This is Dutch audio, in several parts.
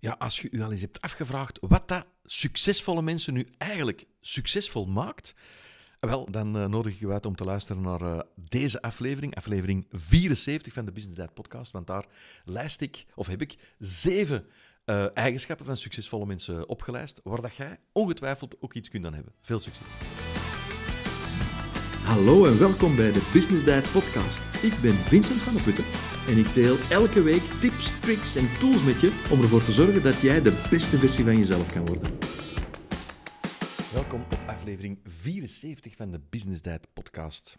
Ja, als je u al eens hebt afgevraagd wat dat succesvolle mensen nu eigenlijk succesvol maakt, wel, dan eh, nodig ik u uit om te luisteren naar eh, deze aflevering, aflevering 74 van de Business Diet Podcast, want daar lijst ik, of heb ik, zeven eh, eigenschappen van succesvolle mensen opgelijst, waar dat jij ongetwijfeld ook iets kunt aan hebben. Veel succes! Hallo en welkom bij de Business Diet Podcast. Ik ben Vincent van der Putten en ik deel elke week tips, tricks en tools met je om ervoor te zorgen dat jij de beste versie van jezelf kan worden. Welkom op aflevering 74 van de Business Diet Podcast.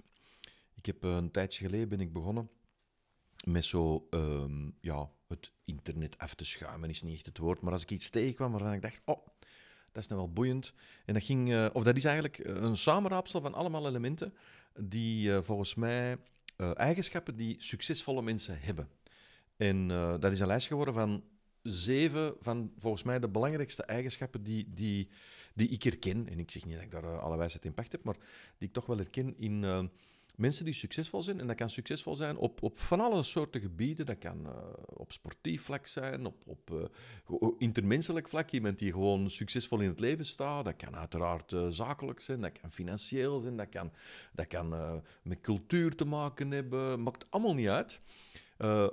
Ik heb eh, een tijdje geleden ben ik begonnen met zo ehm, ja, het internet af te schuimen, is niet echt het woord, maar als ik iets tegenkwam waarvan ik dacht, oh, dat is nou wel boeiend. En dat, ging, uh, of dat is eigenlijk eh, een samenraapsel van allemaal elementen die eh, volgens mij eigenschappen die succesvolle mensen hebben. En dat is een lijst geworden van zeven van volgens mij de belangrijkste eigenschappen die, die, die ik herken. En ik zeg niet dat ik daar alle wijsheid in pacht heb, maar die ik toch wel herken in mensen die succesvol zijn, en dat kan succesvol zijn op, op van alle soorten gebieden, dat kan eh, op sportief vlak zijn, op, op eh, intermenselijk vlak, iemand die gewoon succesvol in het leven staat, dat kan uiteraard eh, zakelijk zijn, dat kan financieel zijn, dat kan, dat kan met cultuur te maken hebben, maakt allemaal niet uit.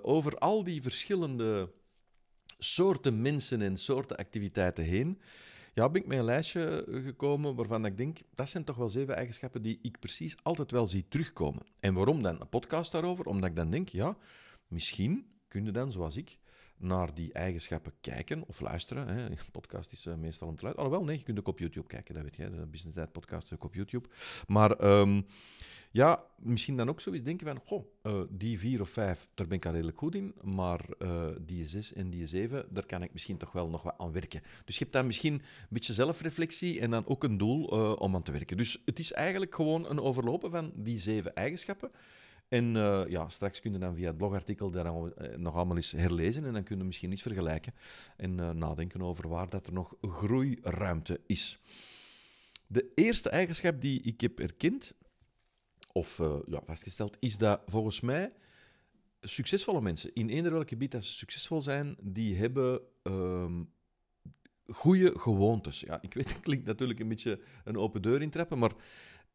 over al die verschillende soorten mensen en soorten activiteiten heen, ja, ben ik met een lijstje eh, gekomen waarvan ik denk, dat zijn toch wel zeven eigenschappen die ik precies altijd wel zie terugkomen. En waarom dan een podcast daarover? Omdat ik dan denk, ja, misschien kun je dan, zoals ik, naar die eigenschappen kijken of luisteren. Hè. Podcast is eh, meestal om te luisteren. Alhoewel, nee, je kunt ook op YouTube kijken, dat weet jij. De Business Tijd podcast op YouTube. Maar ehm, ja, misschien dan ook zoiets denken van, goh, eh, die vier of vijf, daar ben ik al redelijk goed in, maar eh, die zes en die zeven, daar kan ik misschien toch wel nog wat aan werken. Dus je hebt dan misschien een beetje zelfreflectie en dan ook een doel om aan te werken. Dus het is eigenlijk gewoon een overlopen van die zeven eigenschappen. En uh, ja, straks kunnen dan via het blogartikel dat eh, nog allemaal eens herlezen en dan kunnen we misschien iets vergelijken en eh, nadenken over waar dat er nog groeiruimte is. De eerste eigenschap die ik heb erkend, of ja, vastgesteld, is dat volgens mij succesvolle mensen, in eender welk gebied dat ze succesvol zijn, die hebben ehm, goede gewoontes. Ja, ik weet, het klinkt natuurlijk een beetje een open deur intrappen, maar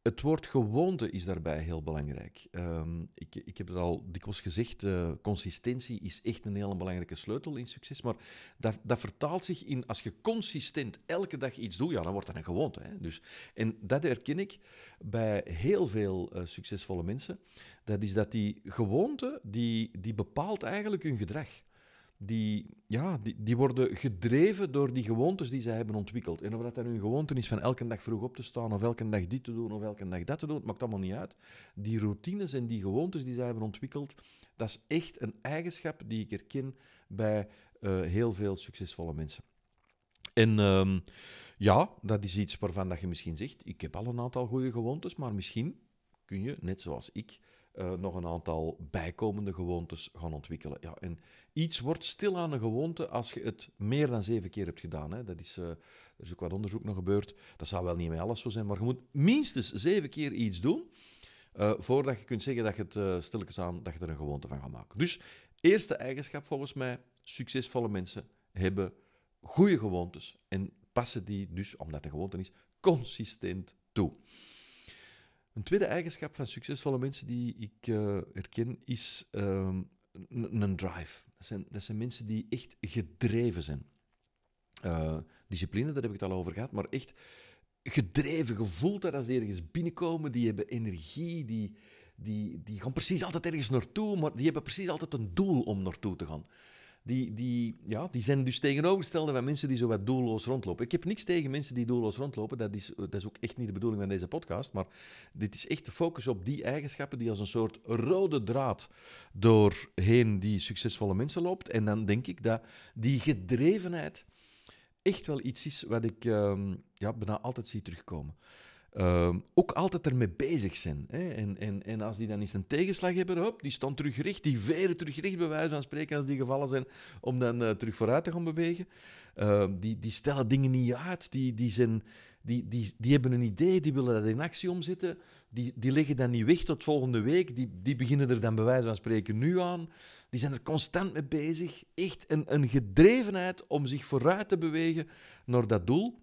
het woord gewoonte is daarbij heel belangrijk. Ehm, ik, ik, heb het al dikwijls gezegd, eh, consistentie is echt een hele belangrijke sleutel in succes. Maar dat, dat, vertaalt zich in, als je consistent elke dag iets doet, ja, dan wordt dat een gewoonte. Hè? Dus, en dat herken ik bij heel veel eh, succesvolle mensen. Dat is dat die gewoonte, die, die bepaalt eigenlijk hun gedrag die, ja, die, die worden gedreven door die gewoontes die zij hebben ontwikkeld. En of dat dan hun gewoonte is van elke dag vroeg op te staan, of elke dag dit te doen, of elke dag dat te doen, het maakt allemaal niet uit. Die routines en die gewoontes die zij hebben ontwikkeld, dat is echt een eigenschap die ik herken bij eh, heel veel succesvolle mensen. En ehm, ja, dat is iets waarvan dat je misschien zegt, ik heb al een aantal goede gewoontes, maar misschien kun je, net zoals ik, eh, nog een aantal bijkomende gewoontes gaan ontwikkelen. Ja, en iets wordt stil aan een gewoonte als je het meer dan zeven keer hebt gedaan. Hè. Dat is, uh, er is ook wat onderzoek nog gebeurd. Dat zou wel niet met alles zo zijn, maar je moet minstens zeven keer iets doen. Eh, voordat je kunt zeggen dat je het stilletjes aan dat je er een gewoonte van gaat maken. Dus eerste eigenschap volgens mij: succesvolle mensen hebben goede gewoontes en passen die dus, omdat de gewoonte is, consistent toe. Een tweede eigenschap van succesvolle mensen die ik eh, herken is ehm, een, drive. Dat zijn, dat zijn, mensen die echt gedreven zijn. Eh, discipline, daar heb ik het al over gehad, maar echt gedreven, gevoeld dat als die ergens binnenkomen, die hebben energie, die, die, die gaan precies altijd ergens naartoe, maar die hebben precies altijd een doel om naartoe te gaan die, die, ja, die zijn dus tegenovergestelde van mensen die zo wat doelloos rondlopen. Ik heb niks tegen mensen die doelloos rondlopen. Dat is, eh, dat is ook echt niet de bedoeling van deze podcast. Maar dit is echt de focus op die eigenschappen die als een soort rode draad doorheen die succesvolle mensen loopt. En dan denk ik dat die gedrevenheid echt wel iets is wat ik ehm, ja, bijna altijd zie terugkomen. Ehm, ook altijd ermee bezig zijn. Hè? En, en, en als die dan eens een tegenslag hebben, die stond teruggericht, die veren teruggericht bij wijze van spreken, als die gevallen zijn, om dan eh, terug vooruit te gaan bewegen. Ehm, die, die stellen dingen niet uit, die, die, zijn, die, die, die hebben een idee, die willen dat in actie omzetten, die, die leggen dan niet weg tot volgende week, die, die beginnen er dan bij wijze van spreken nu aan. Die zijn er constant mee bezig. Echt een, een gedrevenheid om zich vooruit te bewegen naar dat doel.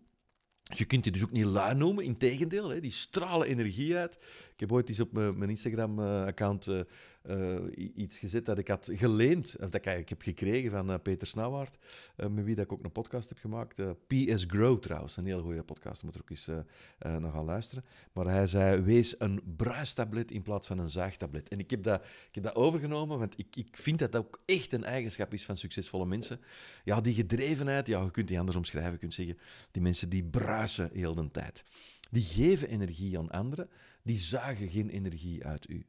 Je kunt die dus ook niet lui noemen, integendeel. Hè. Die stralen energie uit. Ik heb ooit eens op mijn Instagram-account eh, eh, eh, iets gezet dat ik had geleend, of dat ik eigenlijk heb gekregen van eh, Peter Snauwaard, eh, met wie dat ik ook een podcast heb gemaakt. PS Grow trouwens, een heel goede podcast, moet er ook eens naar gaan luisteren. Maar hij zei, wees een bruistablet in plaats van een zuigtablet. En ik heb dat, ik heb dat overgenomen, want ik, ik vind dat dat ook echt een eigenschap is van succesvolle mensen. Ja, die gedrevenheid, ja, je kunt die anders omschrijven, je kunt zeggen, die mensen die bruisen heel de tijd. Die geven energie aan anderen, die zuigen geen energie uit u.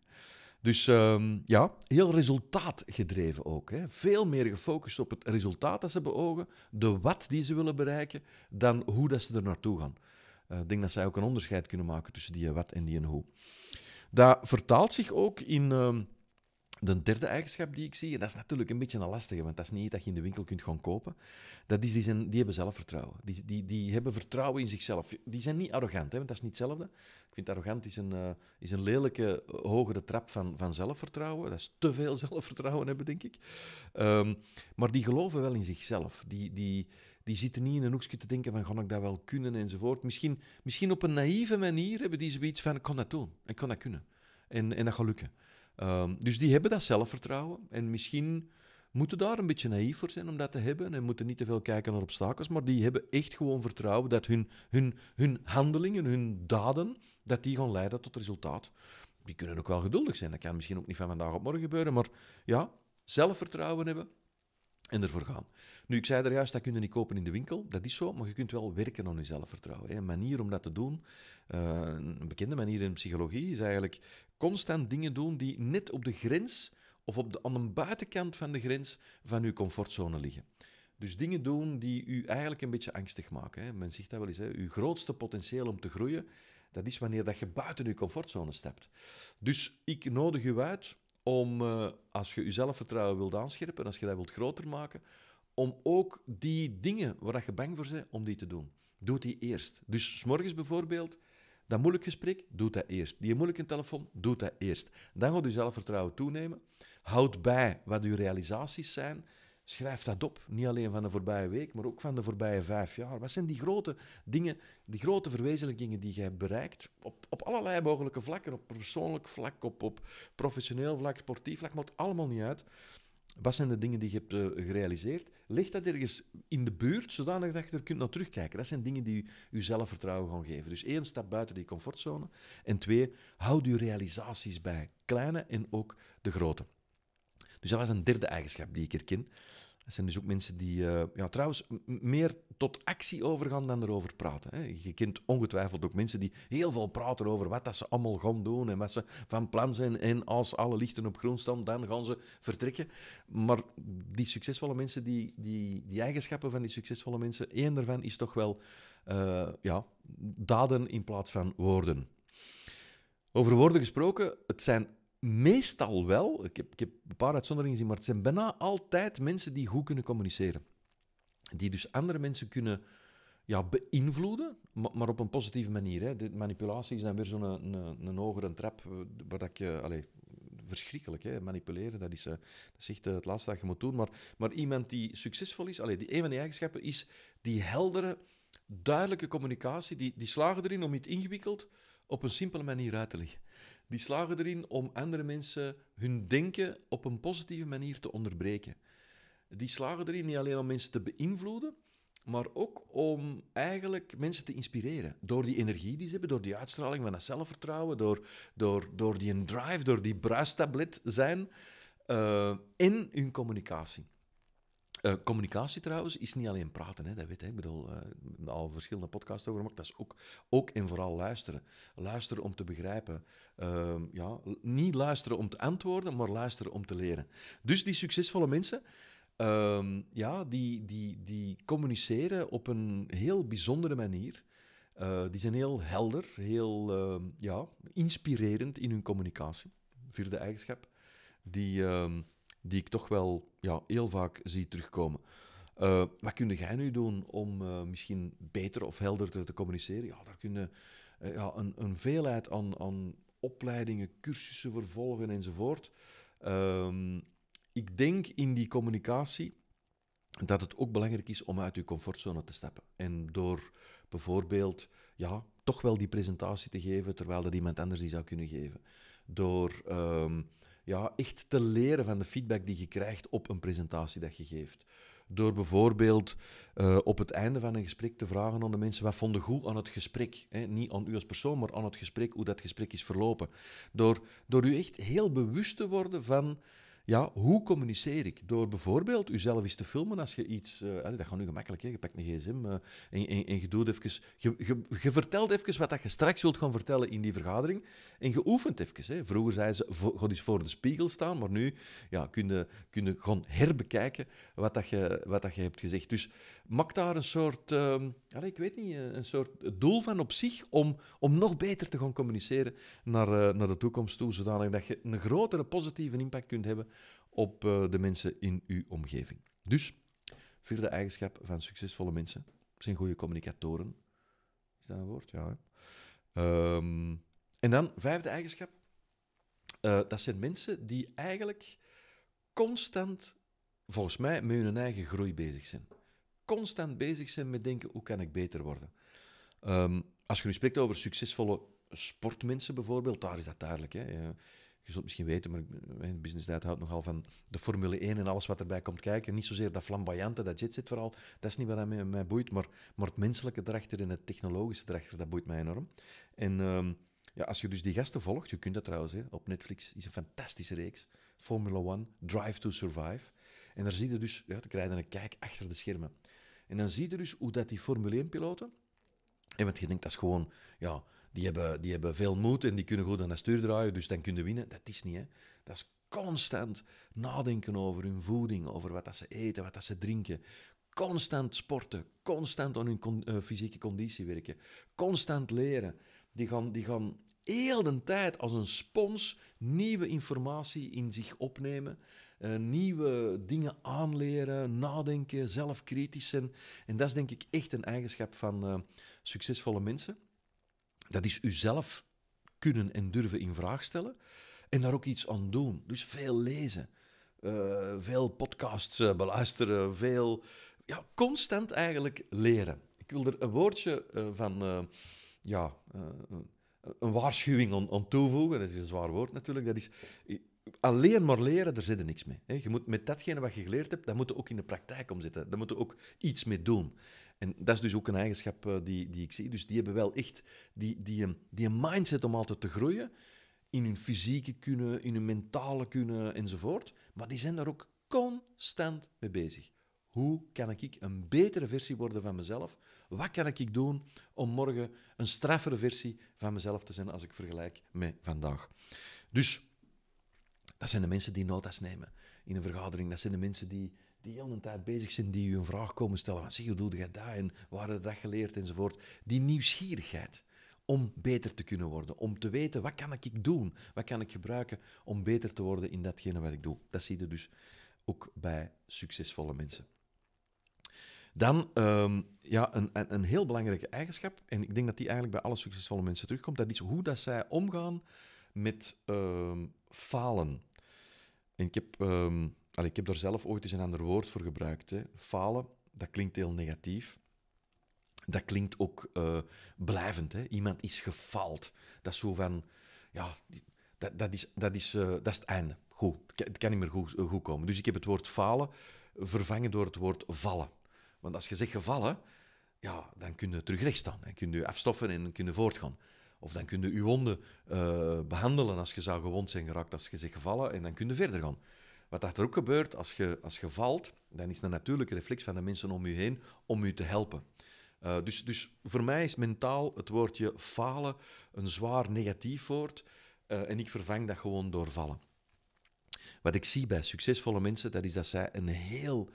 Dus ehm, ja, heel resultaatgedreven ook. Hè. Veel meer gefocust op het resultaat dat ze beogen, de wat die ze willen bereiken, dan hoe dat ze er naartoe gaan. Eh, ik denk dat zij ook een onderscheid kunnen maken tussen die wat en die en hoe. Dat vertaalt zich ook in ehm, de derde eigenschap die ik zie, en dat is natuurlijk een beetje een lastige, want dat is niet dat je in de winkel kunt gaan kopen, dat is, die, zijn, die hebben zelfvertrouwen. Die, die, die hebben vertrouwen in zichzelf. Die zijn niet arrogant, hè, want dat is niet hetzelfde. Ik vind arrogant is een, eh, is een lelijke, eh, hogere trap van, van zelfvertrouwen. Dat is te veel zelfvertrouwen hebben, denk ik. Ehm, maar die geloven wel in zichzelf. Die, die, die zitten niet in een hoekje te denken van, kan ik dat wel kunnen, enzovoort. Misschien, misschien op een naïeve manier hebben die zoiets van, ik kan dat doen, ik kan dat kunnen. En, en dat gaat lukken. Ehm, dus die hebben dat zelfvertrouwen. En misschien moeten daar een beetje naïef voor zijn om dat te hebben. En moeten niet te veel kijken naar obstakels. Maar die hebben echt gewoon vertrouwen dat hun, hun, hun handelingen, hun daden, dat die gaan leiden tot resultaat. Die kunnen ook wel geduldig zijn. Dat kan misschien ook niet van vandaag op morgen gebeuren. Maar ja, zelfvertrouwen hebben en ervoor gaan. Nu, ik zei er juist, dat kun je niet kopen in de winkel. Dat is zo, maar je kunt wel werken aan je zelfvertrouwen. Een manier om dat te doen, eh, een bekende manier in psychologie, is eigenlijk constant dingen doen die net op de grens of op de, aan de buitenkant van de grens van uw comfortzone liggen. Dus dingen doen die u eigenlijk een beetje angstig maken. Hè. Men zegt dat wel eens, hè. uw grootste potentieel om te groeien, dat is wanneer dat je buiten uw comfortzone stapt. Dus ik nodig u uit om, eh, als je uw zelfvertrouwen wilt aanscherpen, als je dat wilt groter maken, om ook die dingen waar je bang voor bent, om die te doen. Doe die eerst. Dus s morgens bijvoorbeeld, dat moeilijk gesprek, doe dat eerst. Die moeilijke telefoon, doe dat eerst. Dan gaat je zelfvertrouwen toenemen. Houd bij wat uw realisaties zijn. Schrijf dat op, niet alleen van de voorbije week, maar ook van de voorbije vijf jaar. Wat zijn die grote dingen, die grote verwezenlijkingen die hebt bereikt? Op, op allerlei mogelijke vlakken, op persoonlijk vlak, op, op professioneel vlak, sportief vlak, maakt allemaal niet uit. Wat zijn de dingen die je hebt eh, gerealiseerd? Leg dat ergens in de buurt, zodanig dat je er kunt naar terugkijken. Dat zijn dingen die je zelfvertrouwen gaan geven. Dus één, stap buiten die comfortzone. En twee, houd je realisaties bij. Kleine en ook de grote. Dus dat was een derde eigenschap die ik herken. Het zijn dus ook mensen die eh, ja, trouwens meer tot actie overgaan dan erover praten. Hè. Je kent ongetwijfeld ook mensen die heel veel praten over wat dat ze allemaal gaan doen en wat ze van plan zijn. En als alle lichten op groen staan, dan gaan ze vertrekken. Maar die succesvolle mensen, die, die, die eigenschappen van die succesvolle mensen, één daarvan is toch wel eh, ja, daden in plaats van woorden. Over woorden gesproken, het zijn meestal wel, ik heb, ik heb een paar uitzonderingen gezien, maar het zijn bijna altijd mensen die goed kunnen communiceren. Die dus andere mensen kunnen ja, beïnvloeden, maar, maar op een positieve manier. Hè. manipulatie is dan weer zo'n een, een, een, hogere trap, eh, waar dat je... Allez, verschrikkelijk, hè? manipuleren, dat is, eh, dat is echt eh, het laatste dat je moet doen. Maar, maar iemand die succesvol is, allez, die, een van die eigenschappen is die heldere, duidelijke communicatie, die, die slagen erin om iets ingewikkeld op een simpele manier uit te leggen die slagen erin om andere mensen hun denken op een positieve manier te onderbreken. Die slagen erin niet alleen om mensen te beïnvloeden, maar ook om eigenlijk mensen te inspireren. Door die energie die ze hebben, door die uitstraling van dat zelfvertrouwen, door, door, door die drive, door die bruistablet zijn uh, eh, en hun communicatie. Eh, communicatie trouwens is niet alleen praten, hè, dat weet ik. Ik bedoel, uh, al verschillende podcasts over gemaakt. Dat is ook, ook en vooral luisteren. Luisteren om te begrijpen. Ehm, ja, niet luisteren om te antwoorden, maar luisteren om te leren. Dus die succesvolle mensen, ehm, ja, die, die, die communiceren op een heel bijzondere manier. Eh, die zijn heel helder, heel ehm, ja, inspirerend in hun communicatie. Vierde eigenschap. Die die ik toch wel ja, heel vaak zie terugkomen. Eh, wat kun jij nu doen om eh, misschien beter of helderder te communiceren? Ja, daar kunnen eh, ja, een, een, veelheid aan, aan, opleidingen, cursussen vervolgen enzovoort. Ehm, ik denk in die communicatie dat het ook belangrijk is om uit je comfortzone te stappen. En door bijvoorbeeld ja, toch wel die presentatie te geven terwijl dat iemand anders die zou kunnen geven. Door ehm, ja, echt te leren van de feedback die je krijgt op een presentatie dat je geeft. Door bijvoorbeeld eh, op het einde van een gesprek te vragen aan de mensen wat vonden goed aan het gesprek. Hè? Niet aan u als persoon, maar aan het gesprek, hoe dat gesprek is verlopen. Door, door u echt heel bewust te worden van ja, hoe communiceer ik? Door bijvoorbeeld uzelf eens te filmen als je iets... Uh, dat gaat nu gemakkelijk, hè? je pakt een gsm eh, en, en, en, je doet even... Je, je, je, vertelt even wat dat je straks wilt gaan vertellen in die vergadering en je oefent even. Hè? Vroeger zeiden ze, god eens voor de spiegel staan, maar nu ja, kun, je, gewoon herbekijken wat, dat je, wat dat je hebt gezegd. Dus maak daar een soort... Uh, ehm, allez, ik weet niet, een soort doel van op zich om, om nog beter te gaan communiceren naar, eh, naar de toekomst toe, zodanig dat je een grotere positieve impact kunt hebben op eh, de mensen in uw omgeving. Dus, vierde eigenschap van succesvolle mensen zijn goede communicatoren. Is dat een woord? Ja. Ehm, en dan, vijfde eigenschap. Eh, dat zijn mensen die eigenlijk constant, volgens mij, met hun eigen groei bezig zijn. Constant bezig zijn met denken, hoe kan ik beter worden? Ehm, als je nu spreekt over succesvolle sportmensen bijvoorbeeld, daar is dat duidelijk. Hè? Eh, je zult misschien weten, maar mijn business houdt nogal van de Formule 1 en alles wat erbij komt kijken. Niet zozeer dat flamboyante, dat jet zit vooral, dat is niet wat mij, mij boeit, maar, maar het menselijke erachter en het technologische erachter, dat boeit mij enorm. En ehm, ja, als je dus die gasten volgt, je kunt dat trouwens, hè, op Netflix is een fantastische reeks, Formula 1 Drive to Survive. En daar zie je dus, ja, dan krijg je een kijk achter de schermen. En dan zie je dus hoe dat die Formule 1-piloten, wat je denkt dat is gewoon, ja, die hebben, die hebben veel moed en die kunnen goed aan de stuur draaien, dus dan kunnen winnen. Dat is niet, hè. Dat is constant nadenken over hun voeding, over wat dat ze eten, wat dat ze drinken. Constant sporten, constant aan hun eh, fysieke conditie werken, constant leren. Die gaan, die gaan heel de tijd als een spons nieuwe informatie in zich opnemen, eh, nieuwe dingen aanleren, nadenken, zelfkritisch zijn. En dat is denk ik echt een eigenschap van eh, succesvolle mensen. Dat is uzelf kunnen en durven in vraag stellen en daar ook iets aan doen. Dus veel lezen, eh, veel podcasts eh, beluisteren, veel ja, constant eigenlijk leren. Ik wil er een woordje eh, van ja, een waarschuwing aan, aan, toevoegen. Dat is een zwaar woord natuurlijk. Dat is alleen maar leren, daar zit er niks mee. Je moet met datgene wat je geleerd hebt, dat moet je ook in de praktijk omzetten. Daar moet je ook iets mee doen. En dat is dus ook een eigenschap eh, die, die ik zie. Dus die hebben wel echt die, die, eh, die mindset om altijd te groeien. In hun fysieke kunnen, in hun mentale kunnen enzovoort. Maar die zijn daar ook constant mee bezig. Hoe kan ik een betere versie worden van mezelf? Wat kan ik doen om morgen een straffere versie van mezelf te zijn als ik vergelijk met vandaag? Dus dat zijn de mensen die notas nemen in een vergadering. Dat zijn de mensen die die al een tijd bezig zijn, die u een vraag komen stellen van, zeg, hoe doe je dat en waar heb je dat geleerd enzovoort. Die nieuwsgierigheid om beter te kunnen worden, om te weten wat kan ik doen, wat kan ik gebruiken om beter te worden in datgene wat ik doe. Dat zie je dus ook bij succesvolle mensen. Dan ehm, ja, een, een heel belangrijke eigenschap, en ik denk dat die eigenlijk bij alle succesvolle mensen terugkomt, dat is hoe dat zij omgaan met ehm, falen. En ik heb ehm, ik heb daar zelf ooit eens een ander woord voor gebruikt. Hè. Falen, dat klinkt heel negatief. Dat klinkt ook eh, blijvend. Hè. Iemand is gefaald. Dat is zo van, ja, dat, dat, is, dat, is, eh, dat is het einde. Goed, het kan niet meer goed, eh, goed komen. Dus ik heb het woord falen vervangen door het woord vallen. Want als je zegt gevallen, ja, dan kun je terug recht Dan kun je afstoffen en kun je voortgaan. Of dan kun je je wonden behandelen als je zou gewond zijn geraakt, als je zegt gevallen, en dan kun je verder gaan. Wat dat er ook gebeurt als je, als je valt, dan is een natuurlijke reflex van de mensen om je heen om je te helpen. Eh, dus, dus voor mij is mentaal het woordje falen een zwaar negatief woord. Eh, en ik vervang dat gewoon door vallen. Wat ik zie bij succesvolle mensen, dat is dat zij een heel,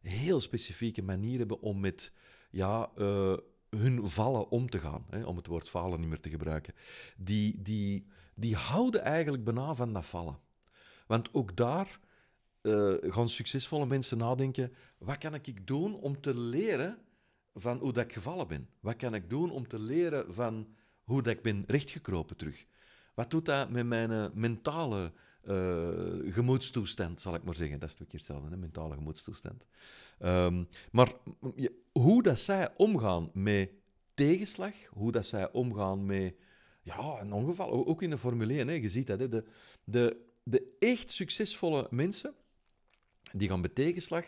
heel specifieke manier hebben om met ja, eh, hun vallen om te gaan. Hè, om het woord falen niet meer te gebruiken. Die, die, die houden eigenlijk bijna van dat vallen. Want ook daar uh, gaan succesvolle mensen nadenken: wat kan ik doen om te leren van hoe dat ik gevallen ben? Wat kan ik doen om te leren van hoe dat ik ben rechtgekropen terug? Wat doet dat met mijn eh, mentale uh, gemoedstoestand, zal ik maar zeggen. Dat is twee keer hetzelfde, hè? mentale gemoedstoestand. Ehm, maar mm, hoe dat zij omgaan met tegenslag, hoe dat zij omgaan met ja, een ongeval, ook in de Formule 1, hè? je ziet dat. Hè? De, de, de echt succesvolle mensen, die gaan bij tegenslag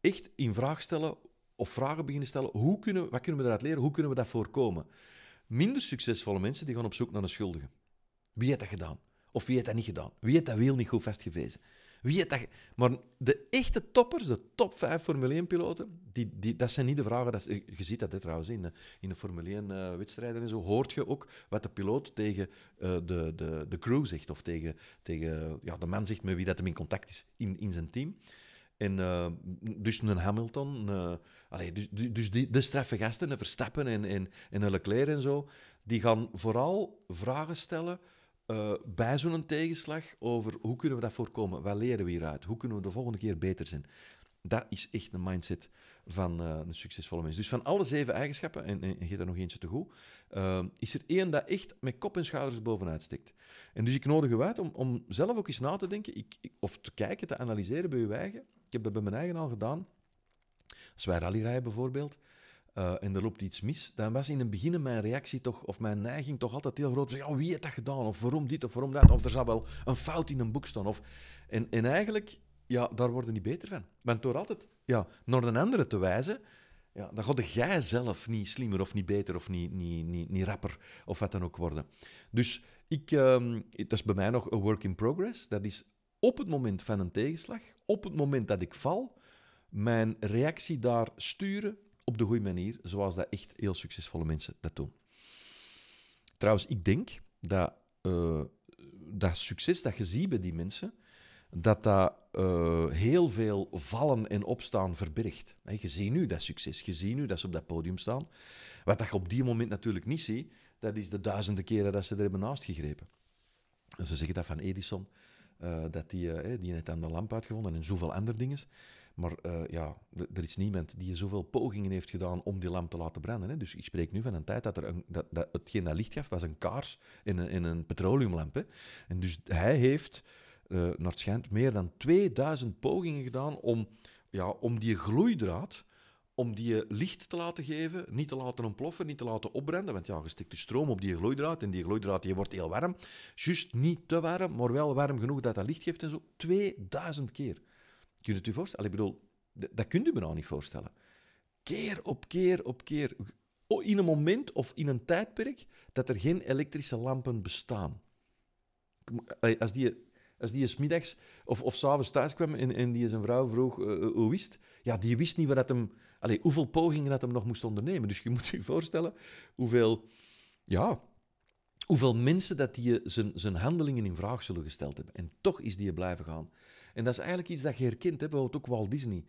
echt in vraag stellen of vragen beginnen stellen. Hoe kunnen, wat kunnen we daaruit leren? Hoe kunnen we dat voorkomen? Minder succesvolle mensen die gaan op zoek naar een schuldige. Wie heeft dat gedaan? Of wie heeft dat niet gedaan? Wie heeft dat wiel niet goed vastgewezen? Wie het dat... Maar de echte toppers, de top 5 Formule 1-piloten, die, die, dat zijn niet de vragen. Dat is, eh, je ziet dat dit trouwens in de, in de Formule 1-wedstrijden eh, en zo. Hoort je ook wat de piloot tegen eh, de, de, de crew zegt. Of tegen, tegen ja, de man zegt met wie dat hem in contact is in, in zijn team. En dus een Hamilton, uh, dus, dus die, de straffe gasten, een Verstappen en, en, en Leclerc en zo, die gaan vooral vragen stellen eh, bij zo'n tegenslag over hoe kunnen we dat voorkomen? Wat leren we hieruit? Hoe kunnen we de volgende keer beter zijn? Dat is echt een mindset van eh, een succesvolle mens. Dus van alle zeven eigenschappen, en, en, en er nog eentje te goed, eh, is er één dat echt met kop en schouders bovenuit stikt. En dus ik nodig u uit om, om zelf ook eens na te denken, ik, of te kijken, te analyseren bij je eigen. Ik heb dat bij mijn eigen al gedaan. Als wij rallyrijden bijvoorbeeld, eh, en er loopt iets mis, dan was in het begin mijn reactie toch, of mijn neiging toch altijd heel groot. Ja, wie heeft dat gedaan? Of waarom dit of waarom dat? Of er zou wel een fout in een boek staan. Of, en, en eigenlijk, ja, daar worden niet beter van. Want door altijd ja, naar de andere te wijzen, ja, dan gaat jij zelf niet slimmer of niet beter of niet, niet, niet, rapper of wat dan ook worden. Dus ik, um, het is bij mij nog een work in progress. Dat is op het moment van een tegenslag, op het moment dat ik val, mijn reactie daar sturen op de goede manier, zoals dat echt heel succesvolle mensen dat doen. Trouwens, ik denk dat eh, dat succes dat je ziet bij die mensen, dat dat eh, heel veel vallen en opstaan verbergt. je ziet nu dat succes, je ziet nu dat ze op dat podium staan. Wat dat je op die moment natuurlijk niet ziet, dat is de duizenden keren dat ze er hebben naast gegrepen. Ze zeggen dat van Edison, eh, dat die, die net aan de lamp uitgevonden en zoveel andere dingen. Maar eh, ja, er is niemand die zoveel pogingen heeft gedaan om die lamp te laten branden. Hè. Dus ik spreek nu van een tijd dat, er een, dat, hetgeen dat licht gaf, was een kaars in een, in een petroleumlamp. En dus hij heeft, eh, naar het schijnt, meer dan 2000 pogingen gedaan om, ja, om die gloeidraad, om die licht te laten geven, niet te laten ontploffen, niet te laten opbranden. Want ja, je stikt de stroom op die gloeidraad en die gloeidraad die wordt heel warm. Juist niet te warm, maar wel warm genoeg dat dat licht geeft en zo. 2000 keer. Kun je het u voorstellen? Ik bedoel, dat kunt je me nou niet voorstellen. Keer op keer op keer. In een moment of in een tijdperk dat er geen elektrische lampen bestaan. Als die, als die smiddags of, of s'avonds thuis kwam en, en die zijn vrouw vroeg uh, eh, wist, eh, ja, die wist niet wat hem, allez, hoeveel pogingen dat hem nog moest ondernemen. Dus je moet je voorstellen hoeveel, ja, hoeveel mensen dat die eh, zijn, zijn handelingen in vraag zullen gesteld hebben. En toch is die blijven gaan. En dat is eigenlijk iets dat je herkent, hè, bijvoorbeeld ook Walt Disney.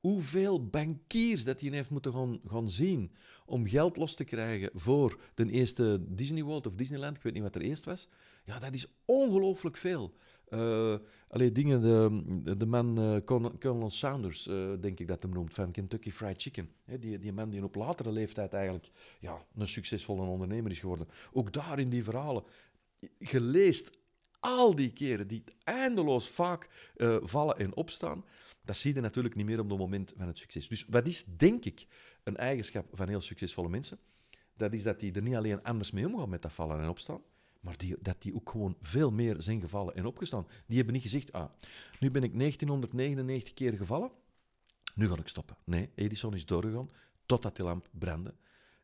Hoeveel bankiers dat hij heeft moeten gaan, gaan zien om geld los te krijgen voor de eerste Disney World of Disneyland, ik weet niet wat er eerst was. Ja, dat is ongelooflijk veel. Uh, allee, dingen, de, de man uh, Colonel, Saunders, eh, denk ik dat hem noemt, van Kentucky Fried Chicken. die, die man die op latere leeftijd eigenlijk ja, een succesvolle ondernemer is geworden. Ook daar in die verhalen, geleest al die keren die eindeloos vaak eh, vallen en opstaan, dat zie je natuurlijk niet meer op het moment van het succes. Dus wat is, denk ik, een eigenschap van heel succesvolle mensen? Dat is dat die er niet alleen anders mee omgaan met dat vallen en opstaan, maar die, dat die ook gewoon veel meer zijn gevallen en opgestaan. Die hebben niet gezegd, ah, nu ben ik 1999 keer gevallen, nu ga ik stoppen. Nee, Edison is doorgegaan totdat die lamp brandde.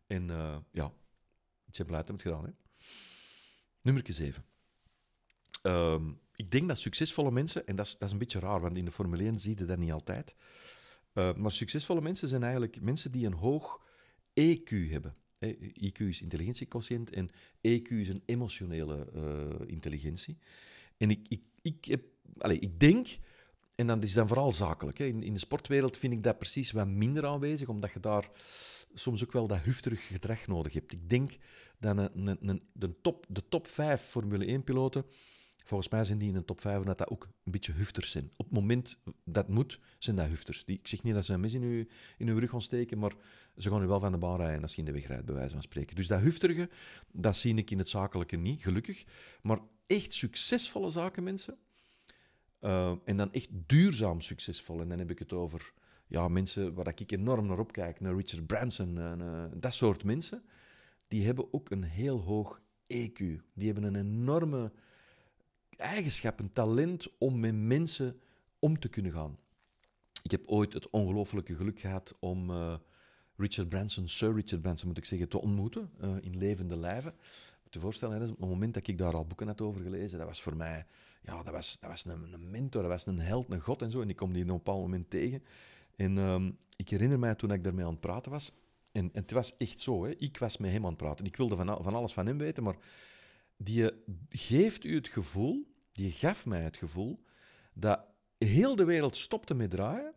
En eh, ja, het zijn blij dat het gedaan. Nummer 7. Ehm, ik denk dat succesvolle mensen, en dat is, dat is een beetje raar, want in de Formule 1 zie je dat niet altijd. Eh, maar succesvolle mensen zijn eigenlijk mensen die een hoog EQ hebben. Hey, IQ is intelligentiequotient en EQ is een emotionele eh, intelligentie. En ik, ik, ik, heb, allez, ik denk, en dat is dan vooral zakelijk. In, in, de sportwereld vind ik dat precies wat minder aanwezig, omdat je daar soms ook wel dat hufterig gedrag nodig hebt. Ik denk dat een, een, een, de, top, de top 5 Formule 1-piloten Volgens mij zijn die in de top 5 omdat dat ook een beetje hufters zijn. Op het moment dat moet, zijn dat hufters. Die, ik zeg niet dat ze een mis in hun in rug gaan steken, maar ze gaan u wel van de baan rijden als je in de weg rijdt, bij wijze van spreken. Dus dat hufterige, dat zie ik in het zakelijke niet, gelukkig. Maar echt succesvolle zakenmensen, eh, en dan echt duurzaam succesvol, en dan heb ik het over ja, mensen waar ik enorm naar opkijk, naar Richard Branson, en, eh, dat soort mensen, die hebben ook een heel hoog EQ. Die hebben een enorme eigenschap, een talent om met mensen om te kunnen gaan. Ik heb ooit het ongelooflijke geluk gehad om eh, Richard Branson, Sir Richard Branson moet ik zeggen, te ontmoeten eh, in levende lijven. Moet je voorstellen, hè, op het moment dat ik daar al boeken had over gelezen, dat was voor mij, ja, dat was, dat was een, mentor, dat was een held, een god en zo. En ik kom die op een bepaald moment tegen. En ehm, ik herinner mij toen ik daarmee aan het praten was, en, en het was echt zo, hè, ik was met hem aan het praten. Ik wilde van, van alles van hem weten, maar die eh, geeft u het gevoel die gaf mij het gevoel dat heel de wereld stopte met draaien.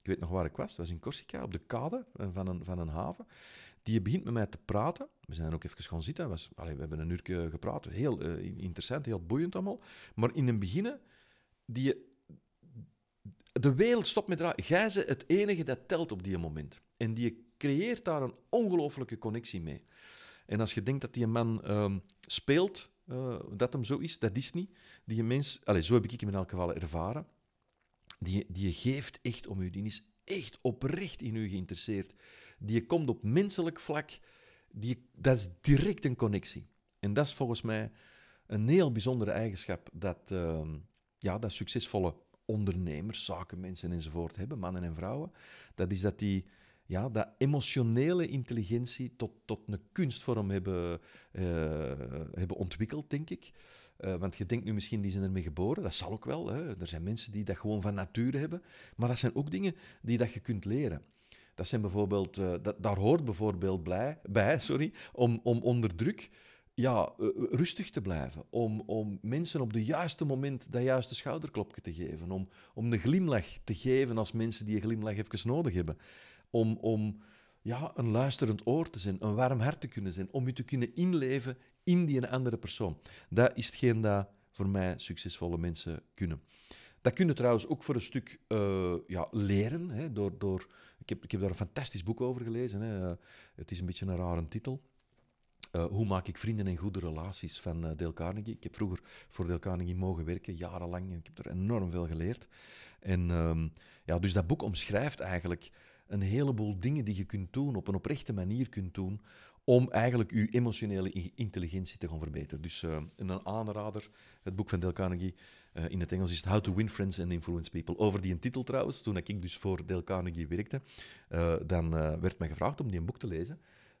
Ik weet nog waar ik was, dat was in Corsica, op de kade van een, van een haven. Die begint met mij te praten. We zijn ook even gaan zitten. Was, we hebben een uur gepraat. Heel eh, interessant, heel boeiend allemaal. Maar in het begin, die, de wereld stopt met draaien. Jij ze het enige dat telt op die moment. En die creëert daar een ongelofelijke connectie mee. En als je denkt dat die man ehm, speelt eh, dat hem zo is. Dat is niet. Die mens, allez, zo heb ik hem in elk geval ervaren, die, die geeft echt om u. Die is echt oprecht in u geïnteresseerd. Die je komt op menselijk vlak. Die, dat is direct een connectie. En dat is volgens mij een heel bijzondere eigenschap dat, ehm, ja, dat succesvolle ondernemers, zakenmensen enzovoort hebben, mannen en vrouwen. Dat is dat die ja, dat emotionele intelligentie tot, tot een kunstvorm hebben, eh, hebben ontwikkeld, denk ik. Eh, want je denkt nu misschien, die zijn ermee geboren. Dat zal ook wel. Hè. Er zijn mensen die dat gewoon van nature hebben. Maar dat zijn ook dingen die dat je kunt leren. Dat zijn bijvoorbeeld, eh, dat, daar hoort bijvoorbeeld blij, bij sorry, om, om onder druk ja, rustig te blijven. Om, om mensen op de juiste moment dat juiste schouderklopje te geven. Om, om de glimlach te geven als mensen die een glimlach even nodig hebben om, om ja, een luisterend oor te zijn, een warm hart te kunnen zijn, om je te kunnen inleven in die andere persoon. Dat is hetgeen dat voor mij succesvolle mensen kunnen. Dat kunnen trouwens ook voor een stuk eh, ja, leren. Hè, door, door, ik, heb, ik heb daar een fantastisch boek over gelezen. Hè. Eh, het is een beetje een rare titel. Eh, hoe maak ik vrienden en goede relaties van uh, Dale Carnegie? Ik heb vroeger voor Dale Carnegie mogen werken, jarenlang. En ik heb er enorm veel geleerd. En, ehm, ja, dus dat boek omschrijft eigenlijk een heleboel dingen die je kunt doen, op een oprechte manier kunt doen, om eigenlijk je emotionele intelligentie te gaan verbeteren. Dus eh, een aanrader, het boek van Del Carnegie, eh, in het Engels is How to Win Friends and Influence People. Over die titel trouwens, toen ik dus voor Del Carnegie werkte, eh, dan werd mij gevraagd om die een boek te lezen.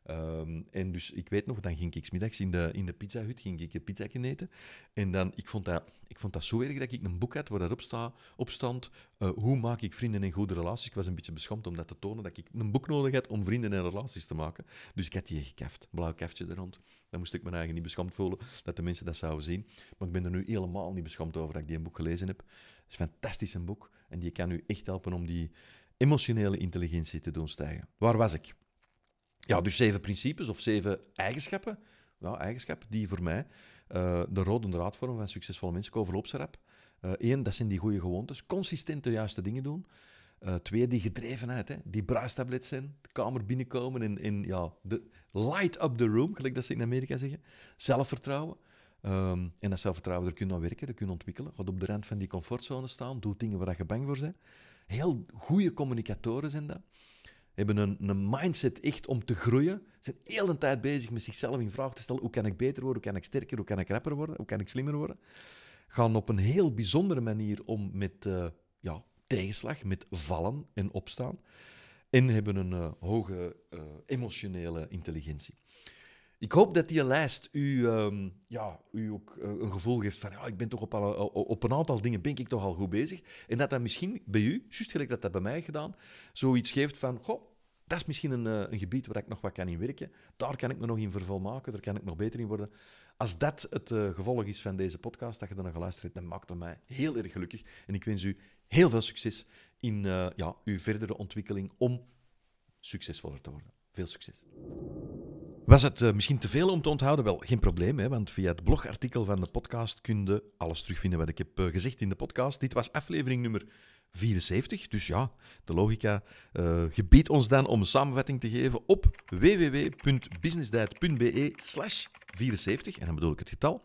Ehm, en dus ik weet nog, dan ging ik smiddags in de, in de pizza ging ik een pizza eten. En dan, ik vond, dat, ik vond dat zo erg dat ik een boek had waar daarop sta, op stond eh, hoe maak ik vrienden en goede relaties. Ik was een beetje beschamd om dat te tonen, dat ik een boek nodig had om vrienden en relaties te maken. Dus ik had die gekaft, blauw kaftje er rond. Dan moest ik me eigenlijk niet beschamd voelen, dat de mensen dat zouden zien. Maar ik ben er nu helemaal niet beschamd over dat ik die een boek gelezen heb. Het is een fantastisch boek en die kan u echt helpen om die emotionele intelligentie te doen stijgen. Waar was ik? Ja, dus zeven principes of zeven eigenschappen, ja, eigenschappen die voor mij eh, de rode draad vormen van succesvolle mensen. Ik overloop ze rap. Eén, eh, dat zijn die goede gewoontes. Consistent de juiste dingen doen. Eh, twee, die gedrevenheid, hè? die bruistablet zijn, de kamer binnenkomen in en ja, de light up the room, gelijk dat ze in Amerika zeggen. Zelfvertrouwen. Ehm, en dat zelfvertrouwen, daar kun je aan werken, dat kun je ontwikkelen. Gaat op de rand van die comfortzone staan, doe dingen waar je bang voor bent. Heel goede communicatoren zijn dat hebben een, een mindset echt om te groeien. Ze Zijn heel de tijd bezig met zichzelf in vraag te stellen. Hoe kan ik beter worden? Hoe kan ik sterker? Hoe kan ik rapper worden? Hoe kan ik slimmer worden? Gaan op een heel bijzondere manier om met eh, ja, tegenslag, met vallen en opstaan. En hebben een eh, hoge eh, emotionele intelligentie. Ik hoop dat die lijst u, ehm, ja, u ook eh, een gevoel geeft van ja, ik ben toch op, eh, op een aantal dingen ben ik toch al goed bezig. En dat dat misschien bij u, juist gelijk dat dat bij mij gedaan, zoiets geeft van goh, dat is misschien een, eh, een gebied waar ik nog wat kan in werken. Daar kan ik me nog in vervolmaken, daar kan ik nog beter in worden. Als dat het gevolg is van deze podcast, dat je er naar geluisterd hebt, dan maakt het mij heel erg gelukkig. En ik wens u heel veel succes in ja, uw verdere ontwikkeling om succesvoller te worden. Veel succes. Was het eh, misschien te veel om te onthouden? Wel, geen probleem, hè, want via het blogartikel van de podcast kun je alles terugvinden wat ik heb eh, gezegd in de podcast. Dit was aflevering nummer 74, dus ja, de logica uh, gebiedt ons dan om een samenvatting te geven op www.businessdiet.be slash 74, en dan bedoel ik het getal.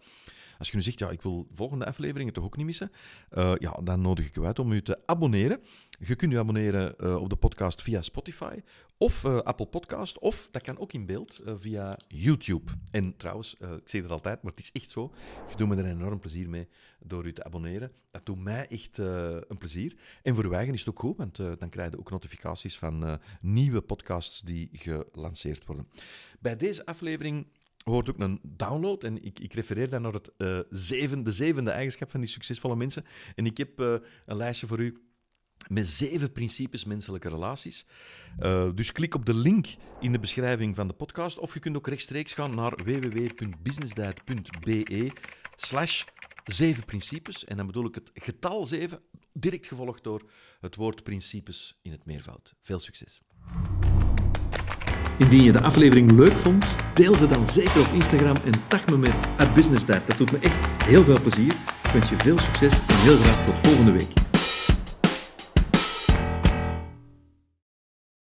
Als je nu zegt, ja, ik wil volgende afleveringen toch ook niet missen, uh, ja, dan nodig ik u uit om u te abonneren. Je kunt u abonneren eh, op de podcast via Spotify of eh, Apple Podcast, of dat kan ook in beeld via YouTube. En trouwens, ik zeg dat altijd, maar het is echt zo. Je doet me er enorm plezier mee door u te abonneren. Dat doet mij echt een plezier. En voor Weigen is het ook goed, want dan krijg je ook notificaties van nieuwe podcasts die gelanceerd worden. Bij deze aflevering hoort ook een download. En ik, ik refereer daar naar het, uh, eh, de zevende eigenschap van die succesvolle mensen. En ik heb eh, een lijstje voor u met zeven principes menselijke relaties. Eh, dus klik op de link in de beschrijving van de podcast. Of je kunt ook rechtstreeks gaan naar www.businessdiet.be slash zeven principes. En dan bedoel ik het getal zeven, direct gevolgd door het woord principes in het meervoud. Veel succes. Indien je de aflevering leuk vond, deel ze dan zeker op Instagram en tag me met Business Dat doet me echt heel veel plezier. Ik wens je veel succes en heel graag tot volgende week.